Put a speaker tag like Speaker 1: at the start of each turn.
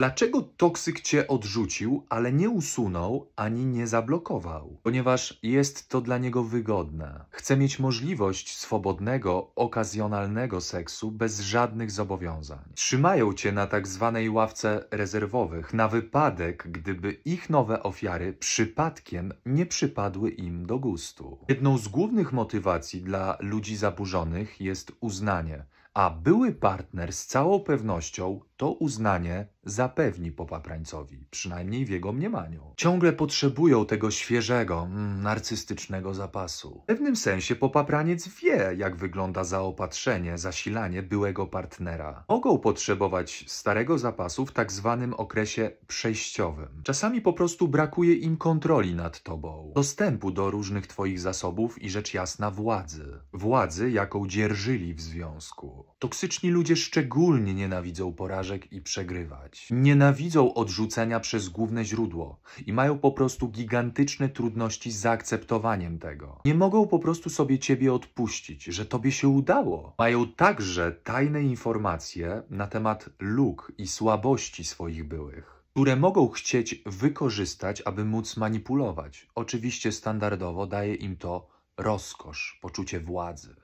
Speaker 1: Dlaczego toksyk cię odrzucił, ale nie usunął ani nie zablokował? Ponieważ jest to dla niego wygodne. Chce mieć możliwość swobodnego, okazjonalnego seksu bez żadnych zobowiązań. Trzymają cię na tak zwanej ławce rezerwowych na wypadek, gdyby ich nowe ofiary przypadkiem nie przypadły im do gustu. Jedną z głównych motywacji dla ludzi zaburzonych jest uznanie a były partner z całą pewnością to uznanie zapewni popaprańcowi, przynajmniej w jego mniemaniu. Ciągle potrzebują tego świeżego, mm, narcystycznego zapasu. W pewnym sensie popapraniec wie, jak wygląda zaopatrzenie, zasilanie byłego partnera. Mogą potrzebować starego zapasu w tak zwanym okresie przejściowym. Czasami po prostu brakuje im kontroli nad tobą, dostępu do różnych twoich zasobów i rzecz jasna władzy. Władzy, jaką dzierżyli w związku. Toksyczni ludzie szczególnie nienawidzą porażek i przegrywać. Nienawidzą odrzucenia przez główne źródło i mają po prostu gigantyczne trudności z zaakceptowaniem tego. Nie mogą po prostu sobie ciebie odpuścić, że tobie się udało. Mają także tajne informacje na temat luk i słabości swoich byłych które mogą chcieć wykorzystać, aby móc manipulować. Oczywiście standardowo daje im to rozkosz, poczucie władzy.